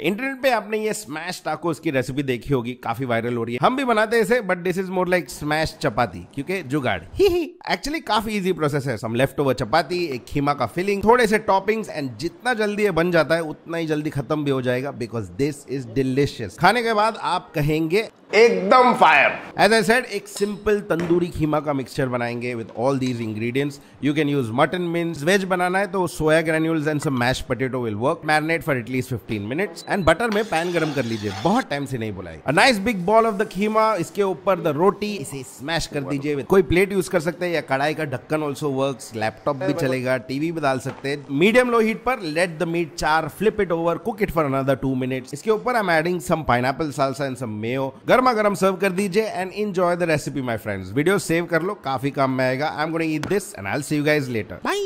internet पे आपने ये स्मैश टाकोस की रेसिपी देखी होगी काफी वायरल हो रही है हम भी बनाते हैं इसे but this is more like smash chapati क्योंकि जुगाड़ ही ही एक्चुअली काफी इजी प्रोसेस है सम लेफ्ट ओवर चपाती एक खीमा का फिलिंग थोड़े से टॉपिंग्स एंड जितना जल्दी ये बन जाता है उतना ही जल्दी खत्म भी हो जाएगा बिकॉज दिस इज डिलिशियस खाने के बाद आप कहेंगे एकदम फायर एज आई सेड एक सिंपल तंदूरी खीमा का मिक्सचर बनाएंगे with all these ingredients you can use mutton mince veg बनाना है तो soya granules and some mash potato will work marinate for at least 15 minutes and butter में पैन गरम कर लीजिए बहुत टाइम से नहीं बुलाए a nice big ball of the keema इसके ऊपर द रोटी इसे स्मैश कर दीजिए कोई प्लेट यूज कर सकते हैं या कढ़ाई का ढक्कन ऑल्सो वर्क लैपटॉप भी चलेगा टीवी भी डाल सकते हैं मीडियम लो हीट पर let the meat char flip it over cook it for another two minute इसके ऊपर I am adding some pineapple salsa and some mayo गर्मा गर्म सर्व कर दीजिए and enjoy the recipe my friends video save कर लो काफी काम में आएगा I am going eat this and I will see you guys later bye